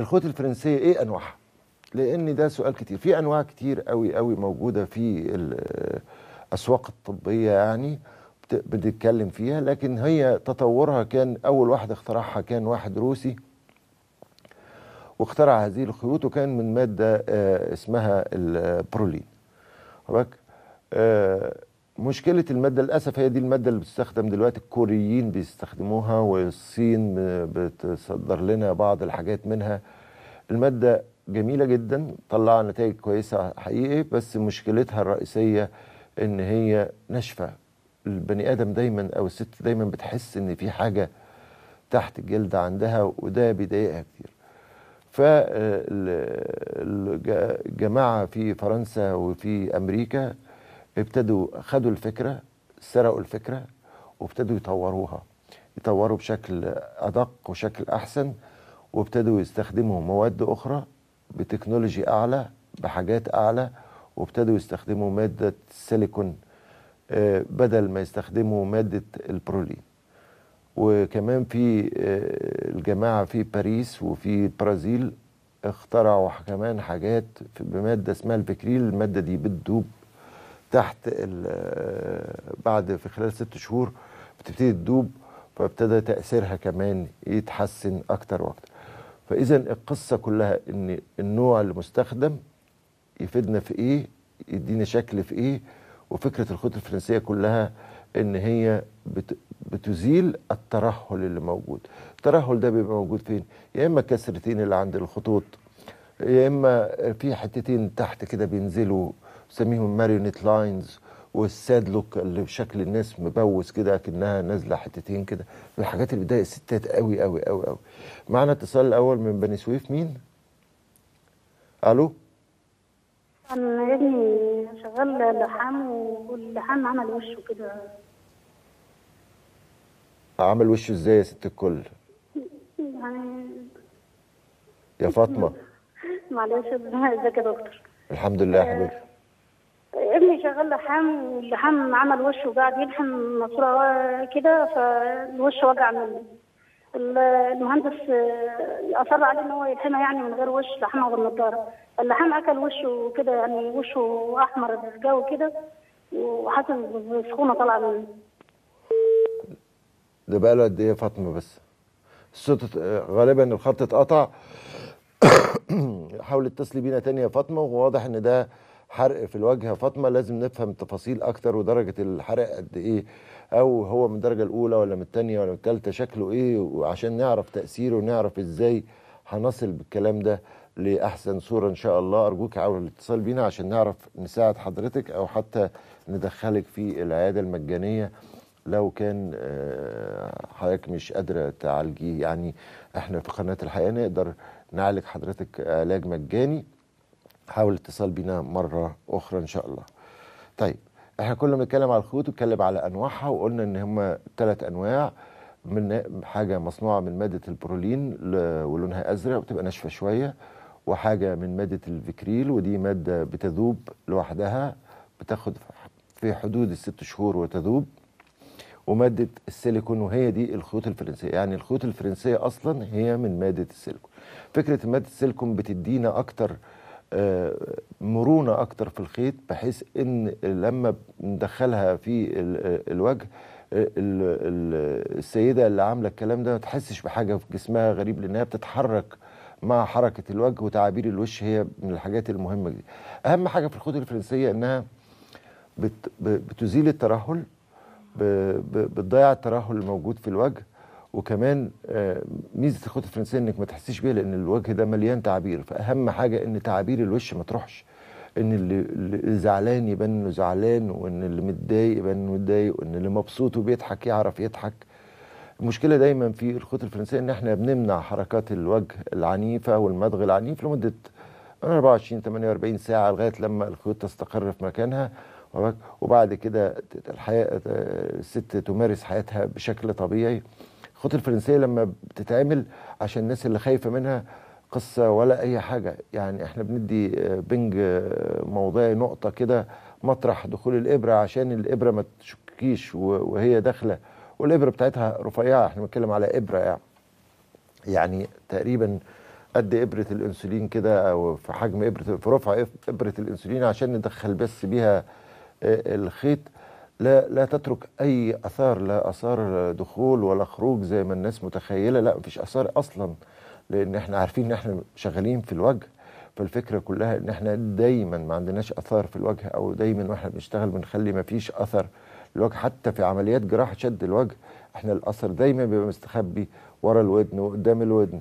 الخيوط الفرنسيه ايه انواعها لان ده سؤال كتير في انواع كتير قوي قوي موجوده في الاسواق الطبيه يعني بنتكلم فيها لكن هي تطورها كان اول واحد اخترعها كان واحد روسي واخترع هذه الخيوط وكان من ماده آه، اسمها البرولين مشكلة المادة للأسف هي دي المادة اللي بتستخدم دلوقتي الكوريين بيستخدموها والصين بتصدر لنا بعض الحاجات منها المادة جميلة جدا طلع نتائج كويسة حقيقي بس مشكلتها الرئيسية إن هي ناشفة البني آدم دايما أو الست دايما بتحس إن في حاجة تحت الجلد عندها وده بيضايقها كتير فالجماعة في فرنسا وفي أمريكا ابتدوا خدوا الفكره سرقوا الفكره وابتدوا يطوروها يطوروا بشكل ادق وشكل احسن وابتدوا يستخدموا مواد اخرى بتكنولوجي اعلى بحاجات اعلى وابتدوا يستخدموا ماده السيليكون آه، بدل ما يستخدموا ماده البرولين وكمان في آه، الجماعه في باريس وفي البرازيل اخترعوا كمان حاجات بماده اسمها الفكريل الماده دي بتدوب تحت بعد في خلال ست شهور بتبتدي تدوب فابتدى تأثيرها كمان يتحسن أكتر وأكتر فإذا القصة كلها إن النوع المستخدم يفيدنا في إيه يدينا شكل في إيه وفكرة الخطوط الفرنسية كلها إن هي بتزيل الترهل اللي موجود الترهل ده بيبقى موجود فين يا إما كسرتين اللي عند الخطوط يا إما في حتتين تحت كده بينزلوا بسميهم ماريونيت لاينز والساد لوك اللي شكل الناس مبوس كده كانها نازله حتتين كده من الحاجات اللي بتضايق الستات قوي قوي قوي قوي معنا اتصال الاول من بني سويف مين الو انا ابني شغال لحام واللحام عمل وشه كده عمل وشه ازاي يا ست الكل يعني يا فاطمه معلش ازيك يا دكتور الحمد لله يا حبيبي ابني شغال لحام واللحام عمل وشه وقعد يلحم ماسوره كده فالوش وجع منه المهندس آه، اصر عليه ان هو يلحمها يعني من غير وش لحمها بالنضاره اللحام اكل وشه كده يعني وشه احمر الجو كده وحاسس بسخونه طالعه منه ده بقاله قد ايه يا فاطمه بس الصوت غالبا الخط اتقطع حاول اتصلي بينا تاني يا فاطمه وواضح ان ده حرق في الوجه فاطمه لازم نفهم تفاصيل اكتر ودرجه الحرق قد ايه او هو من الدرجه الاولى ولا من الثانيه ولا من الثالثه شكله ايه وعشان نعرف تاثيره ونعرف ازاي هنصل بالكلام ده لاحسن صوره ان شاء الله ارجوك حاول الاتصال بينا عشان نعرف نساعد حضرتك او حتى ندخلك في العياده المجانيه لو كان آه، حضرتك مش قادره تعالجيه يعني احنا في قناه الحياه نقدر نعالج حضرتك علاج مجاني حاول الاتصال بينا مره اخرى ان شاء الله طيب احنا كنا بنتكلم على الخيوط وبنتكلم على انواعها وقلنا ان هم ثلاث انواع من حاجه مصنوعه من ماده البرولين ولونها ازرق وتبقى ناشفه شويه وحاجه من ماده الفكريل ودي ماده بتذوب لوحدها بتاخد في حدود الست شهور وتذوب وماده السيليكون وهي دي الخيوط الفرنسيه يعني الخيوط الفرنسيه اصلا هي من ماده السيليكون فكره ماده السيليكون بتدينا اكتر مرونه اكتر في الخيط بحيث ان لما ندخلها في الوجه السيده اللي عامله الكلام ده ما تحسش بحاجه في جسمها غريب لانها بتتحرك مع حركه الوجه وتعابير الوش هي من الحاجات المهمه دي اهم حاجه في الخيط الفرنسيه انها بتزيل الترهل بتضيع الترهل الموجود في الوجه وكمان آه، ميزه الخطوط الفرنسيه انك ما تحسيش بيها لان الوجه ده مليان تعابير فاهم حاجه ان تعابير الوش ما تروحش ان اللي زعلان يبان انه زعلان وان اللي متضايق يبان انه متضايق وان اللي مبسوط وبيضحك يعرف يضحك المشكله دايما في الخطوط الفرنسيه ان احنا بنمنع حركات الوجه العنيفه والمضغ العنيف لمده 24 48 ساعه لغايه لما الخيوط تستقر في مكانها وبعد كده الحياه آه، الست تمارس حياتها بشكل طبيعي الخطوط الفرنسيه لما بتتعمل عشان الناس اللي خايفه منها قصه ولا اي حاجه يعني احنا بندي آه، بنج آه، موضعي نقطه كده مطرح دخول الابره عشان الابره ما تشكيش وهي داخله والابره بتاعتها رفيعه احنا بنتكلم على ابره يعني يعني تقريبا قد ابره الانسولين كده او في حجم ابره في رفع ابره الانسولين عشان ندخل بس بيها آه، الخيط لا لا تترك اي اثار لا اثار دخول ولا خروج زي ما الناس متخيله لا مفيش اثار اصلا لان احنا عارفين ان احنا شغالين في الوجه فالفكره كلها ان احنا دايما ما عندناش اثار في الوجه او دايما واحنا بنشتغل بنخلي مفيش اثر الوجه حتى في عمليات جراحه شد الوجه احنا الاثر دايما بيبقى مستخبي ورا الودن وقدام الودن